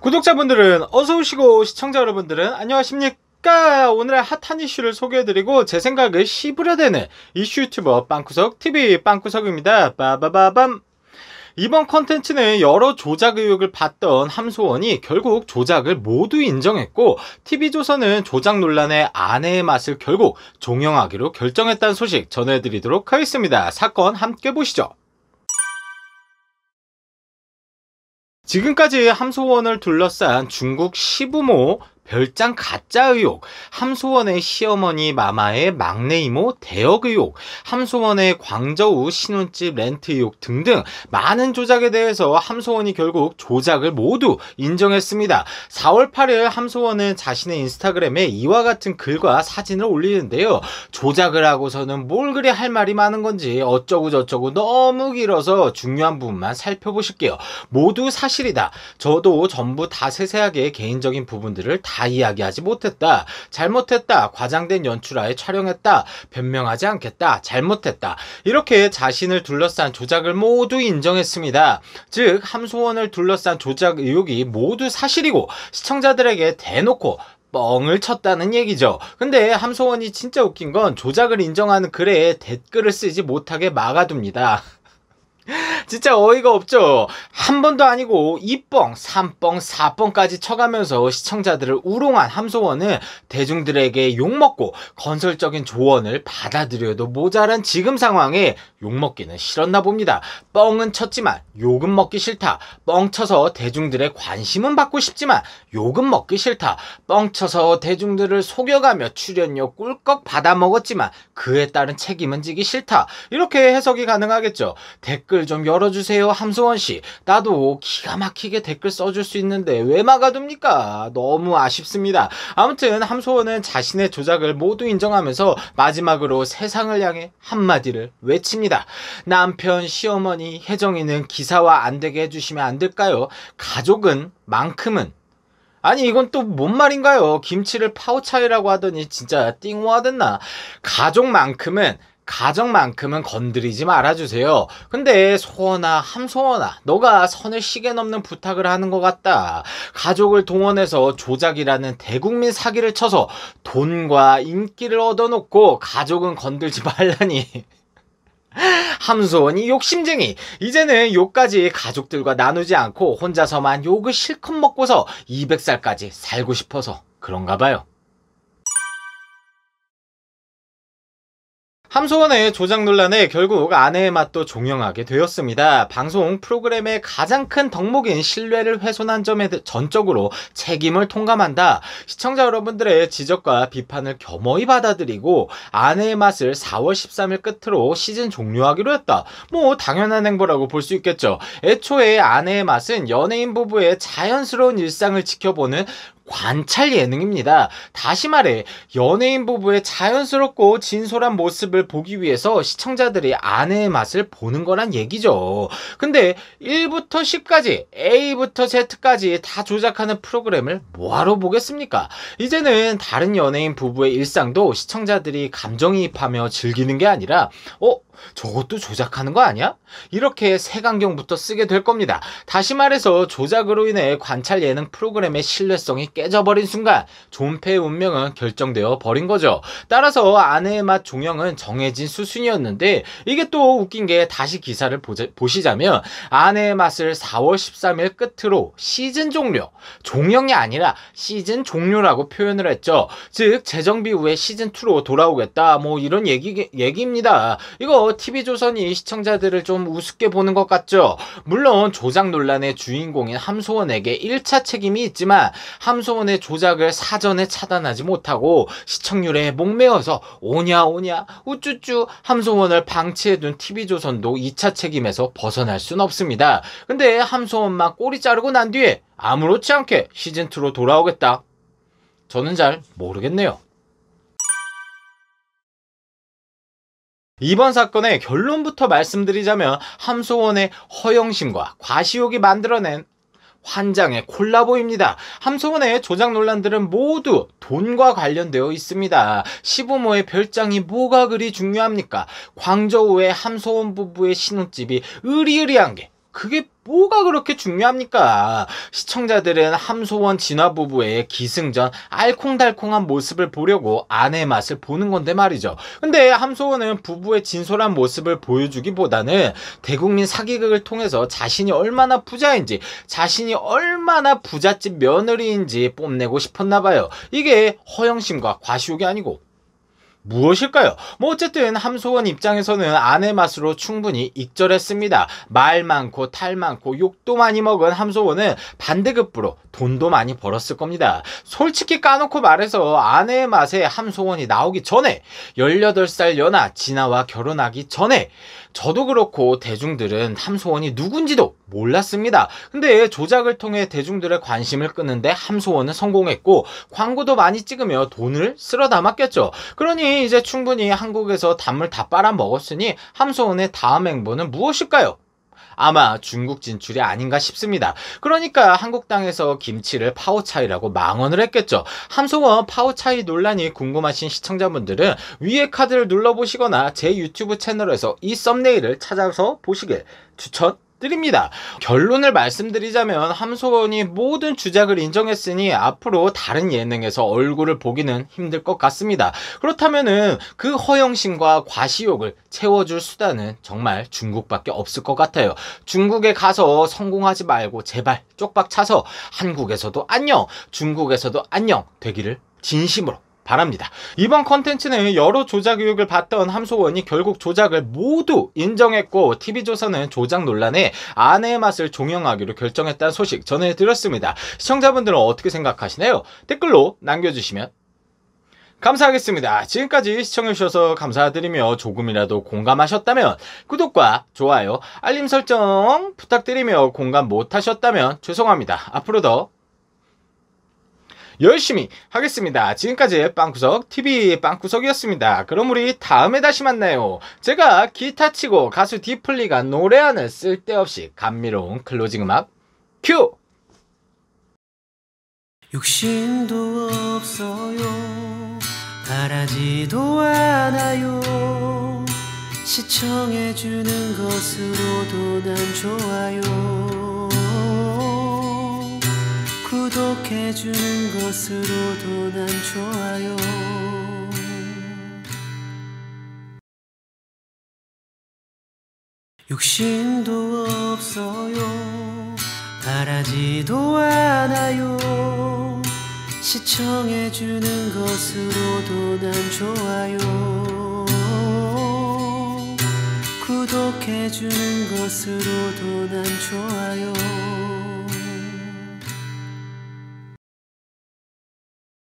구독자분들은 어서 오시고 시청자 여러분들은 안녕하십니까 오늘의 핫한 이슈를 소개해드리고 제 생각을 씹으려대는 이슈 유튜버 빵구석TV 빵구석입니다 빠바바밤 이번 컨텐츠는 여러 조작 의혹을 받던 함소원이 결국 조작을 모두 인정했고 TV조선은 조작 논란의 아내의 맛을 결국 종영하기로 결정했다는 소식 전해드리도록 하겠습니다. 사건 함께 보시죠. 지금까지 함소원을 둘러싼 중국 시부모 별장 가짜 의혹, 함소원의 시어머니 마마의 막내 이모 대역 의혹, 함소원의 광저우 신혼집 렌트 의혹 등등 많은 조작에 대해서 함소원이 결국 조작을 모두 인정했습니다. 4월 8일 함소원은 자신의 인스타그램에 이와 같은 글과 사진을 올리는데요. 조작을 하고서는 뭘 그리 할 말이 많은 건지 어쩌고저쩌고 너무 길어서 중요한 부분만 살펴보실게요. 모두 사실이다. 저도 전부 다 세세하게 개인적인 부분들을 다다 이야기하지 못했다. 잘못했다. 과장된 연출하에 촬영했다. 변명하지 않겠다. 잘못했다. 이렇게 자신을 둘러싼 조작을 모두 인정했습니다. 즉 함소원을 둘러싼 조작 의혹이 모두 사실이고 시청자들에게 대놓고 뻥을 쳤다는 얘기죠. 근데 함소원이 진짜 웃긴 건 조작을 인정하는 글에 댓글을 쓰지 못하게 막아둡니다. 진짜 어이가 없죠. 한 번도 아니고 2뻥, 3뻥, 4뻥까지 쳐가면서 시청자들을 우롱한 함소원은 대중들에게 욕먹고 건설적인 조언을 받아들여도 모자란 지금 상황에 욕먹기는 싫었나 봅니다. 뻥은 쳤지만 욕은 먹기 싫다. 뻥쳐서 대중들의 관심은 받고 싶지만 욕은 먹기 싫다. 뻥쳐서 대중들을 속여가며 출연료 꿀꺽 받아먹었지만 그에 따른 책임은 지기 싫다. 이렇게 해석이 가능하겠죠. 댓글 좀 열어 열어주세요 함소원 씨 나도 기가 막히게 댓글 써줄 수 있는데 왜 막아둡니까 너무 아쉽습니다 아무튼 함소원은 자신의 조작을 모두 인정하면서 마지막으로 세상을 향해 한마디를 외칩니다 남편 시어머니 혜정이는 기사화 안 되게 해주시면 안 될까요 가족은 만큼은 아니 이건 또 뭔 말인가요? 김치를 파우차이라고 하더니 진짜 띵호 하댔나? 가족만큼은 가정만큼은 건드리지 말아주세요. 근데 소원아 함소원아 너가 선을 시계 넘는 부탁을 하는 것 같다. 가족을 동원해서 조작이라는 대국민 사기를 쳐서 돈과 인기를 얻어놓고 가족은 건들지 말라니. 함소원이 욕심쟁이 이제는 욕까지 가족들과 나누지 않고 혼자서만 욕을 실컷 먹고서 200살까지 살고 싶어서 그런가 봐요. 함소원의 조작 논란에 결국 아내의 맛도 종영하게 되었습니다. 방송 프로그램의 가장 큰 덕목인 신뢰를 훼손한 점에 전적으로 책임을 통감한다. 시청자 여러분들의 지적과 비판을 겸허히 받아들이고 아내의 맛을 4월 13일 끝으로 시즌 종료하기로 했다. 뭐 당연한 행보라고 볼 수 있겠죠. 애초에 아내의 맛은 연예인 부부의 자연스러운 일상을 지켜보는 관찰 예능입니다. 다시 말해 연예인 부부의 자연스럽고 진솔한 모습을 보기 위해서 시청자들이 아내의 맛을 보는 거란 얘기죠. 근데 1부터 10까지 A부터 Z까지 다 조작하는 프로그램을 뭐하러 보겠습니까? 이제는 다른 연예인 부부의 일상도 시청자들이 감정이입하며 즐기는 게 아니라 어? 저것도 조작하는 거 아니야? 이렇게 색안경부터 쓰게 될 겁니다. 다시 말해서 조작으로 인해 관찰 예능 프로그램의 신뢰성이 깨져버린 순간 존폐의 운명은 결정되어 버린 거죠. 따라서 아내의 맛 종영은 정해진 수순이었는데 이게 또 웃긴 게 다시 기사를 보자, 보시자면 아내의 맛을 4월 13일 끝으로 시즌 종료, 종영이 아니라 시즌 종료라고 표현을 했죠. 즉 재정비 후에 시즌 2로 돌아오겠다 뭐 이런 얘기 얘기입니다. 이거 TV 조선이 시청자들을 좀 우습게 보는 것 같죠. 물론 조작 논란의 주인공인 함소원에게 1차 책임이 있지만 함소 청소원의 조작을 사전에 차단하지 못하고 시청률에 목매어서 오냐 오냐 우쭈쭈 함소원을 방치해둔 TV조선도 2차 책임에서 벗어날 순 없습니다. 근데 함소원만 꼬리 자르고 난 뒤에 아무렇지 않게 시즌2로 돌아오겠다. 저는 잘 모르겠네요. 이번 사건의 결론부터 말씀드리자면 함소원의 허영심과 과시욕이 만들어낸 환장의 콜라보입니다. 함소문의 조작 논란들은 모두 돈과 관련되어 있습니다. 시부모의 별장이 뭐가 그리 중요합니까? 광저우의 함소원 부부의 신혼집이 으리으리한 게 그게 뭐가 그렇게 중요합니까? 시청자들은 함소원 진화 부부의 기승전 알콩달콩한 모습을 보려고 아내의 맛을 보는 건데 말이죠. 근데 함소원은 부부의 진솔한 모습을 보여주기보다는 대국민 사기극을 통해서 자신이 얼마나 부자인지 자신이 얼마나 부잣집 며느리인지 뽐내고 싶었나 봐요. 이게 허영심과 과시욕이 아니고 무엇일까요? 뭐 어쨌든 함소원 입장에서는 아내 맛으로 충분히 익절했습니다. 말 많고 탈 많고 욕도 많이 먹은 함소원은 반대급부로 돈도 많이 벌었을 겁니다. 솔직히 까놓고 말해서 아내의 맛에 함소원이 나오기 전에 18살 연하 진아와 결혼하기 전에 저도 그렇고 대중들은 함소원이 누군지도 몰랐습니다. 근데 조작을 통해 대중들의 관심을 끄는데 함소원은 성공했고 광고도 많이 찍으며 돈을 쓸어 담았겠죠. 그러니 이제 충분히 한국에서 담을 다 빨아먹었으니 함소원의 다음 행보는 무엇일까요? 아마 중국 진출이 아닌가 싶습니다. 그러니까 한국 땅에서 김치를 파오차이라고 망언을 했겠죠. 함소원 파오차이 논란이 궁금하신 시청자분들은 위에 카드를 눌러보시거나 제 유튜브 채널에서 이 썸네일을 찾아서 보시길 추천 드립니다. 결론을 말씀드리자면 함소원이 모든 주작을 인정했으니 앞으로 다른 예능에서 얼굴을 보기는 힘들 것 같습니다. 그렇다면은 그 허영심과 과시욕을 채워줄 수단은 정말 중국밖에 없을 것 같아요. 중국에 가서 성공하지 말고 제발 쪽박 차서 한국에서도 안녕, 중국에서도 안녕 되기를 진심으로 바랍니다. 이번 컨텐츠는 여러 조작 의혹을 받던 함소원이 결국 조작을 모두 인정했고 TV조선은 조작 논란에 아내의 맛을 종영하기로 결정했다는 소식 전해드렸습니다. 시청자분들은 어떻게 생각하시나요? 댓글로 남겨주시면 감사하겠습니다. 지금까지 시청해주셔서 감사드리며 조금이라도 공감하셨다면 구독과 좋아요, 알림 설정 부탁드리며 공감 못하셨다면 죄송합니다. 앞으로 도 열심히 하겠습니다. 지금까지 빵구석 TV 빵구석이었습니다. 그럼 우리 다음에 다시 만나요. 제가 기타 치고 가수 디플리가 노래하는 쓸데없이 감미로운 클로징 음악 큐! 욕심도 없어요 바라지도 않아요 시청해주는 것으로도 난 좋아요 구독해주는 것으로도 난 좋아요 욕심도 없어요 바라지도 않아요 시청해주는 것으로도 난 좋아요 구독해주는 것으로도 난 좋아요